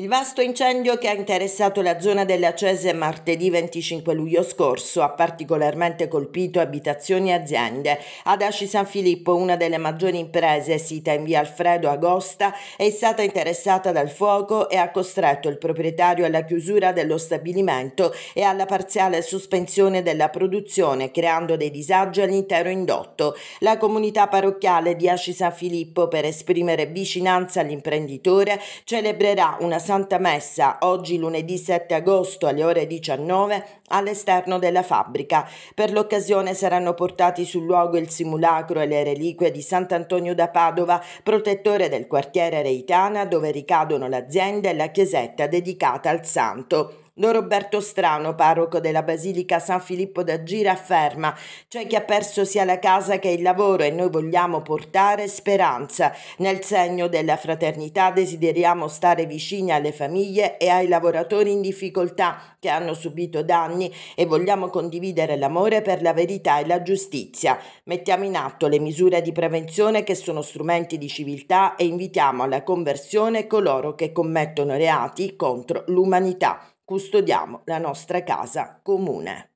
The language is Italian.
Il vasto incendio che ha interessato la zona delle Accese martedì 25 luglio scorso ha particolarmente colpito abitazioni e aziende. Ad Asci San Filippo, una delle maggiori imprese sita in via Alfredo Agosta, è stata interessata dal fuoco e ha costretto il proprietario alla chiusura dello stabilimento e alla parziale sospensione della produzione, creando dei disagi all'intero indotto. La comunità parrocchiale di Asci San Filippo, per esprimere vicinanza all'imprenditore, celebrerà una Santa Messa, oggi lunedì 7 agosto alle ore 19, all'esterno della fabbrica. Per l'occasione saranno portati sul luogo il simulacro e le reliquie di Sant'Antonio da Padova, protettore del quartiere Reitana, dove ricadono l'azienda e la chiesetta dedicata al santo. Don Roberto Strano, parroco della Basilica San Filippo da Gira, afferma c'è cioè chi ha perso sia la casa che il lavoro e noi vogliamo portare speranza. Nel segno della fraternità desideriamo stare vicini alle famiglie e ai lavoratori in difficoltà che hanno subito danni e vogliamo condividere l'amore per la verità e la giustizia. Mettiamo in atto le misure di prevenzione che sono strumenti di civiltà e invitiamo alla conversione coloro che commettono reati contro l'umanità custodiamo la nostra casa comune.